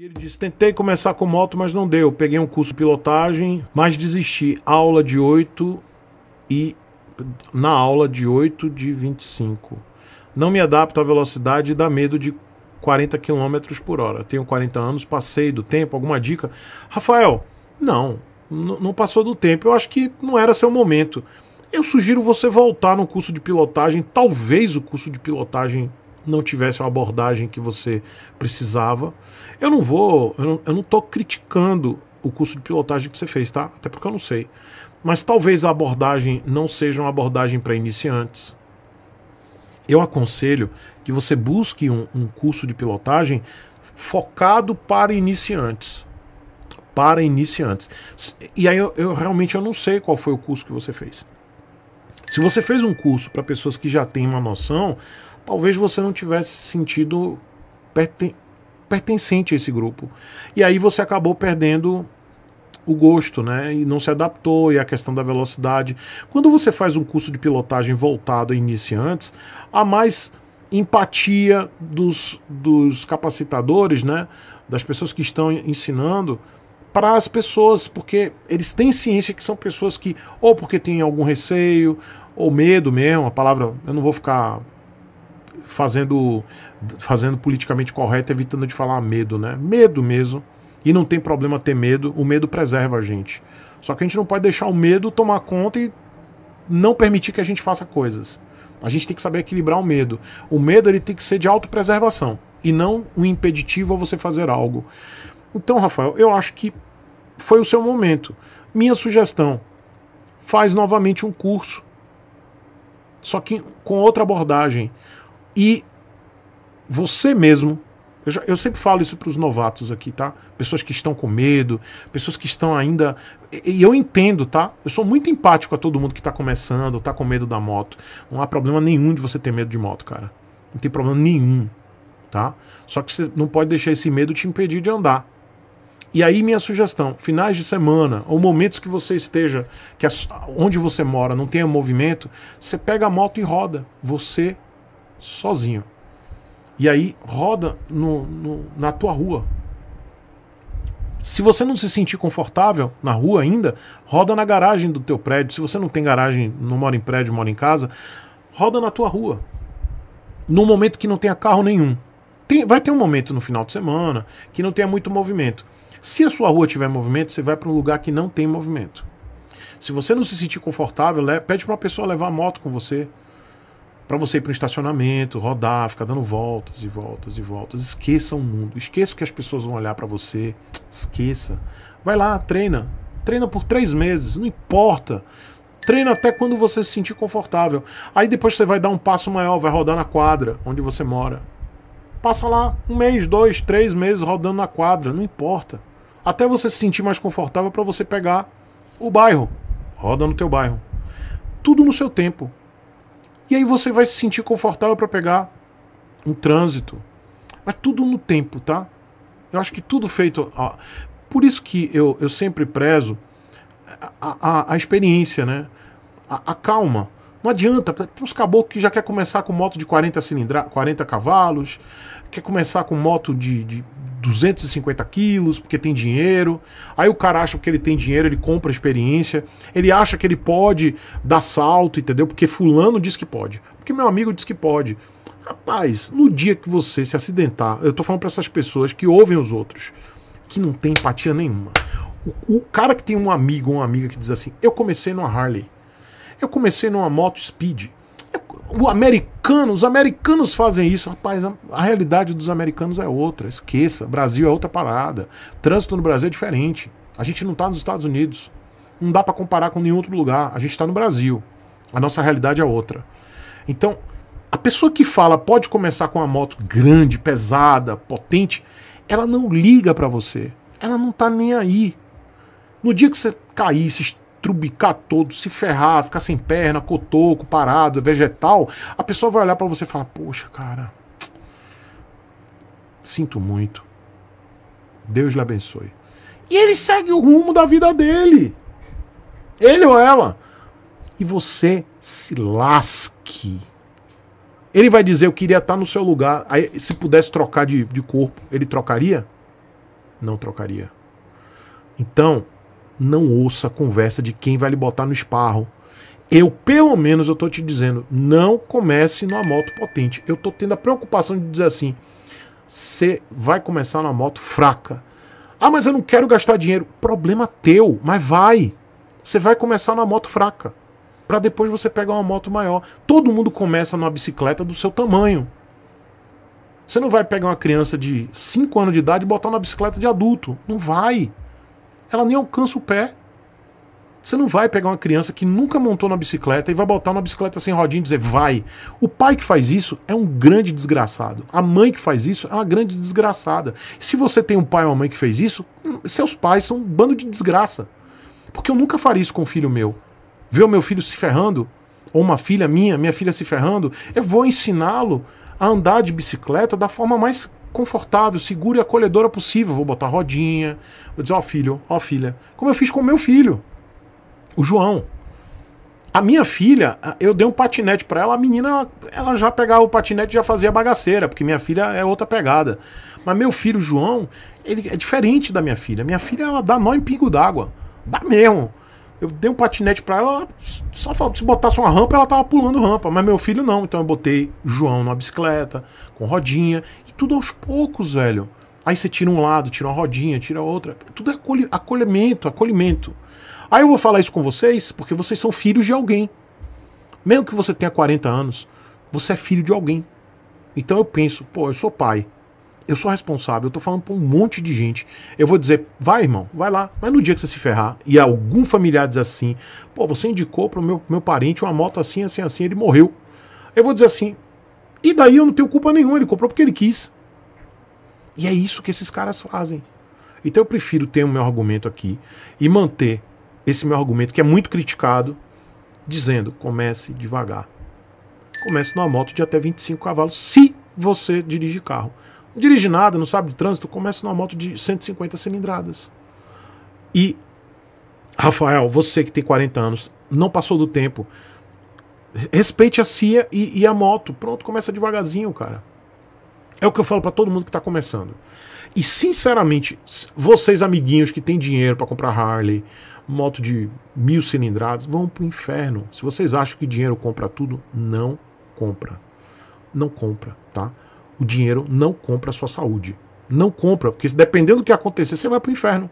E ele disse: tentei começar com moto, mas não deu. Peguei um curso de pilotagem, mas desisti. Aula de 8 e. Na aula de 8 de 25. Não me adapto à velocidade e dá medo de 40 km por hora. Tenho 40 anos, passei do tempo. Alguma dica? Rafael, não, não passou do tempo. Eu acho que não era seu momento. Eu sugiro você voltar no curso de pilotagem. Talvez o curso de pilotagem não tivesse uma abordagem que você precisava. Eu não vou, eu não, tô criticando o curso de pilotagem que você fez, tá? Até porque eu não sei. Mas talvez a abordagem não seja uma abordagem para iniciantes. Eu aconselho que você busque um, um curso de pilotagem focado para iniciantes. Para iniciantes. E aí eu, eu realmente eu não sei qual foi o curso que você fez. Se você fez um curso para pessoas que já têm uma noção, talvez você não tivesse sentido perten pertencente a esse grupo. E aí você acabou perdendo o gosto, né? E não se adaptou, e a questão da velocidade. Quando você faz um curso de pilotagem voltado a iniciantes, há mais empatia dos, dos capacitadores, né? Das pessoas que estão ensinando para as pessoas, porque eles têm ciência que são pessoas que, ou porque têm algum receio, ou medo mesmo, a palavra, eu não vou ficar fazendo, fazendo politicamente correto, evitando de falar medo, né? Medo mesmo. E não tem problema ter medo, o medo preserva a gente. Só que a gente não pode deixar o medo tomar conta e não permitir que a gente faça coisas. A gente tem que saber equilibrar o medo. O medo ele tem que ser de autopreservação e não um impeditivo a você fazer algo. Então, Rafael, eu acho que foi o seu momento. Minha sugestão: faz novamente um curso, só que com outra abordagem e você mesmo. Eu, já, eu sempre falo isso para os novatos aqui, tá? Pessoas que estão com medo, pessoas que estão ainda. E, e eu entendo, tá? Eu sou muito empático a todo mundo que está começando, está com medo da moto. Não há problema nenhum de você ter medo de moto, cara. Não tem problema nenhum, tá? Só que você não pode deixar esse medo te impedir de andar. E aí minha sugestão, finais de semana ou momentos que você esteja, que onde você mora não tenha movimento, você pega a moto e roda. Você sozinho. E aí roda no, no, na tua rua. Se você não se sentir confortável na rua ainda, roda na garagem do teu prédio. Se você não tem garagem, não mora em prédio, mora em casa, roda na tua rua. No momento que não tenha carro nenhum. Tem, vai ter um momento no final de semana que não tenha muito movimento. Se a sua rua tiver movimento, você vai para um lugar que não tem movimento. Se você não se sentir confortável, pede para uma pessoa levar a moto com você para você ir para um estacionamento, rodar, ficar dando voltas e voltas e voltas. Esqueça o mundo, esqueça que as pessoas vão olhar para você, esqueça. Vai lá, treina, treina por três meses, não importa. Treina até quando você se sentir confortável. Aí depois você vai dar um passo maior, vai rodar na quadra onde você mora. Passa lá um mês, dois, três meses rodando na quadra, não importa. Até você se sentir mais confortável para você pegar o bairro. Roda no teu bairro. Tudo no seu tempo. E aí você vai se sentir confortável para pegar um trânsito. Mas tudo no tempo, tá? Eu acho que tudo feito. Ó, por isso que eu, eu sempre prezo a, a, a experiência, né? A, a, calma. Não adianta. Tem uns caboclos que já quer começar com moto de 40 cilindra, 40 cavalos, quer começar com moto de, de 250 quilos, porque tem dinheiro. Aí o cara acha que ele tem dinheiro, ele compra experiência. Ele acha que ele pode dar salto, entendeu? Porque fulano diz que pode. Porque meu amigo diz que pode. Rapaz, no dia que você se acidentar, eu tô falando para essas pessoas que ouvem os outros, que não tem empatia nenhuma. O, o cara que tem um amigo ou uma amiga que diz assim: Eu comecei numa Harley. Eu comecei numa moto Speed o americano, os americanos fazem isso. Rapaz, a, a, realidade dos americanos é outra. Esqueça. Brasil é outra parada. Trânsito no Brasil é diferente. A gente não está nos Estados Unidos. Não dá para comparar com nenhum outro lugar. A gente está no Brasil. A nossa realidade é outra. Então, a pessoa que fala pode começar com uma moto grande, pesada, potente, ela não liga para você. Ela não tá nem aí. No dia que você cair, se trubicar todo, se ferrar, ficar sem perna, cotoco, parado, vegetal, a pessoa vai olhar para você e falar: Poxa, cara, sinto muito. Deus lhe abençoe. E ele segue o rumo da vida dele. Ele ou ela. E você se lasque. Ele vai dizer: Eu queria estar no seu lugar. Aí, se pudesse trocar de, de corpo, ele trocaria? Não trocaria. Então, não ouça a conversa de quem vai lhe botar no esparro. Eu, pelo menos, eu tô te dizendo, não comece numa moto potente. Eu tô tendo a preocupação de dizer assim: você vai começar numa moto fraca. Ah, mas eu não quero gastar dinheiro. Problema teu, mas vai. Você vai começar numa moto fraca. Para depois você pegar uma moto maior. Todo mundo começa numa bicicleta do seu tamanho. Você não vai pegar uma criança de 5 anos de idade e botar numa bicicleta de adulto. Não vai ela nem alcança o pé. Você não vai pegar uma criança que nunca montou na bicicleta e vai botar uma bicicleta sem rodinha e dizer vai. O pai que faz isso é um grande desgraçado. A mãe que faz isso é uma grande desgraçada. Se você tem um pai ou uma mãe que fez isso, hum, seus pais são um bando de desgraça. Porque eu nunca faria isso com um filho meu. Ver o meu filho se ferrando, ou uma filha minha, minha filha se ferrando, eu vou ensiná-lo a andar de bicicleta da forma mais confortável, seguro e acolhedora possível. Vou botar rodinha, vou dizer, ó oh, filho, ó oh, filha. Como eu fiz com o meu filho, o João. A minha filha, eu dei um patinete para ela, a menina, ela, ela já pegava o patinete e já fazia bagaceira, porque minha filha é outra pegada. Mas meu filho, João, ele é diferente da minha filha. Minha filha, ela dá nó em pingo d'água. Dá mesmo. Eu dei um patinete para ela, só se botasse uma rampa, ela tava pulando rampa, mas meu filho não. Então eu botei João numa bicicleta, com rodinha, e tudo aos poucos, velho. Aí você tira um lado, tira uma rodinha, tira outra. Tudo é acolh acolhimento, acolhimento. Aí eu vou falar isso com vocês porque vocês são filhos de alguém. Mesmo que você tenha 40 anos, você é filho de alguém. Então eu penso, pô, eu sou pai eu sou responsável, eu tô falando pra um monte de gente. Eu vou dizer, vai, irmão, vai lá. Mas no dia que você se ferrar e algum familiar diz assim, pô, você indicou pro meu, meu parente uma moto assim, assim, assim, ele morreu. Eu vou dizer assim, e daí eu não tenho culpa nenhuma, ele comprou porque ele quis. E é isso que esses caras fazem. Então eu prefiro ter o meu argumento aqui e manter esse meu argumento, que é muito criticado, dizendo: comece devagar. Comece numa moto de até 25 cavalos, se você dirige carro. Não dirige nada, não sabe de trânsito, começa numa moto de 150 cilindradas. E, Rafael, você que tem 40 anos, não passou do tempo, respeite a CIA e, e a moto. Pronto, começa devagarzinho, cara. É o que eu falo para todo mundo que tá começando. E, sinceramente, vocês, amiguinhos que têm dinheiro para comprar Harley, moto de mil cilindradas, vão pro inferno. Se vocês acham que dinheiro compra tudo, não compra. Não compra, tá? O dinheiro não compra a sua saúde. Não compra, porque dependendo do que acontecer, você vai para o inferno.